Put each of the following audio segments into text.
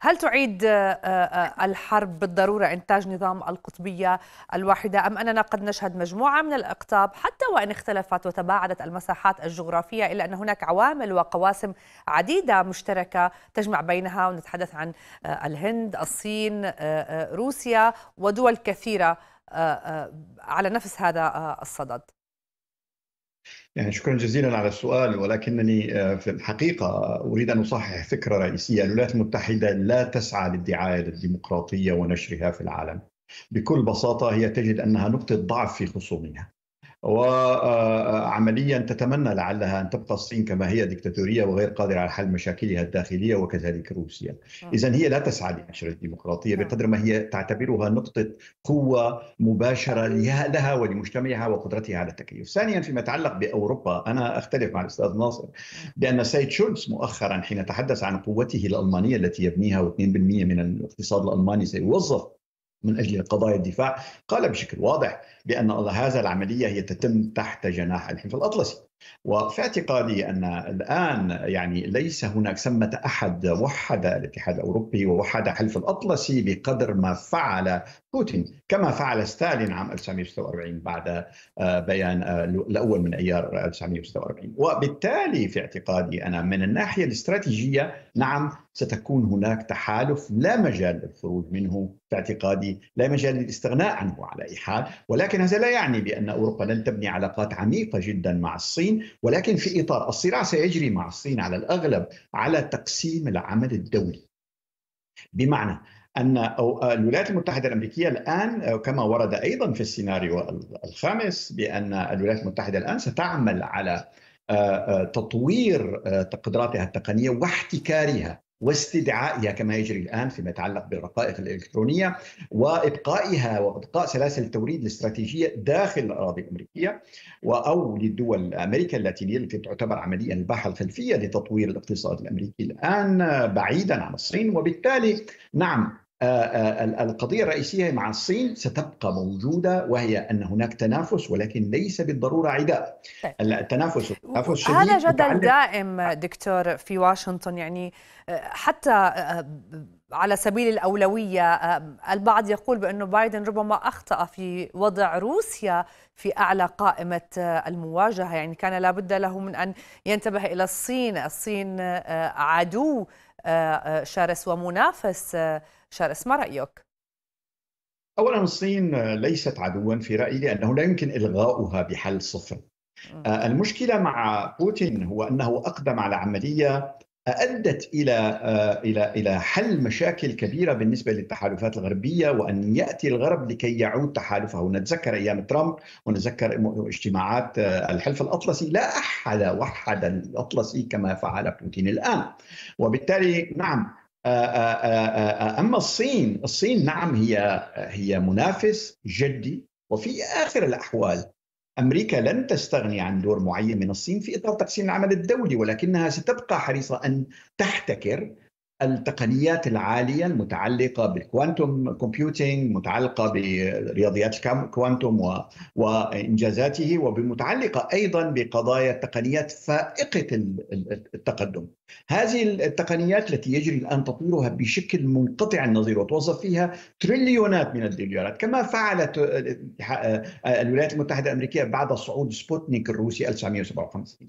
هل تعيد آه، آه، الحرب بالضرورة إنتاج نظام القطبية الواحدة أم أننا قد نشهد مجموعة من الأقطاب حتى وإن اختلفت وتباعدت المساحات الجغرافية إلا أن هناك عوامل وقواسم عديدة مشتركة تجمع بينها ونتحدث عن آه، الهند الصين روسيا ودول كثيرة على نفس هذا الصدد يعني شكرا جزيلا على السؤال ولكنني آه، في الحقيقة أريد أن أصحح فكرة رئيسية الولايات المتحدة لا تسعى للدعاية للديمقراطية ونشرها في العالم بكل بساطة هي تجد أنها نقطة ضعف في خصومها وعمليا تتمنى لعلها أن تبقى الصين كما هي ديكتاتورية وغير قادرة على حل مشاكلها الداخلية وكذلك روسيا آه. إذا هي لا تسعى لنشر الديمقراطية آه. بقدر ما هي تعتبرها نقطة قوة مباشرة لها ولمجتمعها وقدرتها على التكيف ثانيا فيما يتعلق بأوروبا أنا أختلف مع الأستاذ ناصر آه. بأن السيد شولتز مؤخرا حين تحدث عن قوته الألمانية التي يبنيها و2% من الاقتصاد الألماني سيوظف من أجل قضايا الدفاع قال بشكل واضح بأن هذا العملية هي تتم تحت جناح الحلف الأطلسي وفي اعتقادي ان الان يعني ليس هناك ثمه احد وحد الاتحاد الاوروبي ووحد حلف الاطلسي بقدر ما فعل بوتين كما فعل ستالين عام 1946 بعد آه، بيان آه، الاول من ايار 1946 وبالتالي في اعتقادي انا من الناحيه الاستراتيجيه نعم ستكون هناك تحالف لا مجال للخروج منه في اعتقادي لا مجال للاستغناء عنه على اي حال ولكن هذا لا يعني بان اوروبا لن تبني علاقات عميقه جدا مع الصين الصين ولكن في اطار الصراع سيجري مع الصين على الاغلب على تقسيم العمل الدولي. بمعنى ان الولايات المتحده الامريكيه الان كما ورد ايضا في السيناريو الخامس بان الولايات المتحده الان ستعمل على آه، آه، تطوير آه، تقدراتها التقنيه واحتكارها واستدعائها كما يجري الان فيما يتعلق بالرقائق الالكترونيه وابقائها وابقاء سلاسل التوريد الاستراتيجيه داخل الاراضي الامريكيه او للدول امريكا اللاتينيه التي تعتبر عمليا الباحه الخلفيه لتطوير الاقتصاد الامريكي الان بعيدا عن الصين وبالتالي نعم آه، آه، القضية الرئيسية مع الصين ستبقى موجودة وهي أن هناك تنافس ولكن ليس بالضرورة عداء طيب. التنافس تنافس هذا جدل دائم دكتور في واشنطن يعني آه، حتى على سبيل الأولوية البعض يقول بأنه بايدن ربما أخطأ في وضع روسيا في أعلى قائمة المواجهة يعني كان لابد له من أن ينتبه إلى الصين الصين عدو شرس ومنافس آه، شرس ما رأيك؟ أولا الصين ليست عدوا في رأيي لأنه لا يمكن إلغاؤها بحل صفر آه، المشكلة مع بوتين هو أنه أقدم على عملية ادت الى آه، الى الى حل مشاكل كبيره بالنسبه للتحالفات الغربيه وان ياتي الغرب لكي يعود تحالفه، نتذكر ايام ترامب ونتذكر اجتماعات آه، الحلف الاطلسي، لا احد وحد الاطلسي كما فعل بوتين الان. وبالتالي نعم آه، اما الصين، الصين نعم هي هي منافس جدي وفي اخر الاحوال أمريكا لن تستغني عن دور معين من الصين في إطار تقسيم العمل الدولي ولكنها ستبقى حريصة أن تحتكر التقنيات العاليه المتعلقه بالكوانتم كومبيوتينج متعلقه برياضيات الكوانتوم و... وانجازاته وبمتعلقه ايضا بقضايا التقنيات فائقه التقدم. هذه التقنيات التي يجري الان تطويرها بشكل منقطع النظير وتوظف فيها تريليونات من الدولارات كما فعلت آه، آه، الولايات المتحده الامريكيه بعد صعود سبوتنيك الروسي 1957.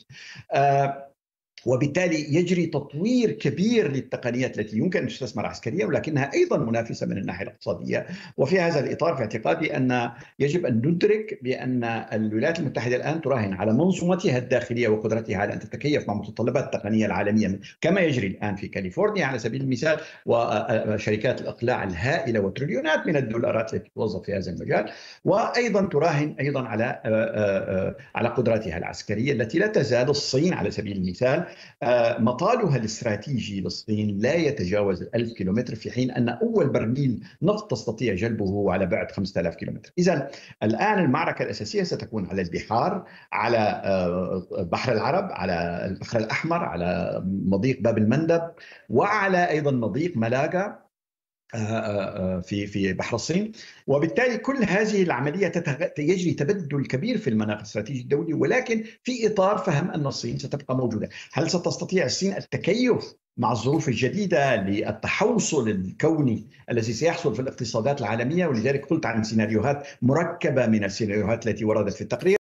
وبالتالي يجري تطوير كبير للتقنيات التي يمكن ان تستثمر عسكريا ولكنها ايضا منافسه من الناحيه الاقتصاديه، وفي هذا الاطار في اعتقادي ان يجب ان ندرك بان الولايات المتحده الان تراهن على منظومتها الداخليه وقدرتها على ان تتكيف مع متطلبات التقنيه العالميه كما يجري الان في كاليفورنيا على سبيل المثال وشركات الاقلاع الهائله وتريليونات من الدولارات التي توظف في هذا المجال، وايضا تراهن ايضا على آه، آه، آه، على قدراتها العسكريه التي لا تزال الصين على سبيل المثال آه، مطالها الاستراتيجي للصين لا يتجاوز 1000 كيلومتر في حين أن أول برميل نفط تستطيع جلبه على بعد 5000 كيلومتر إذا الآن المعركة الأساسية ستكون على البحار على آه، بحر العرب على البحر الأحمر على مضيق باب المندب وعلى أيضا مضيق ملاقا آه، آه، آه، في في بحر الصين وبالتالي كل هذه العمليه يجري تبدل كبير في المناخ الاستراتيجي الدولي ولكن في اطار فهم ان الصين ستبقى موجوده، هل ستستطيع الصين التكيف مع الظروف الجديده للتحوصل الكوني الذي سيحصل في الاقتصادات العالميه ولذلك قلت عن سيناريوهات مركبه من السيناريوهات التي وردت في التقرير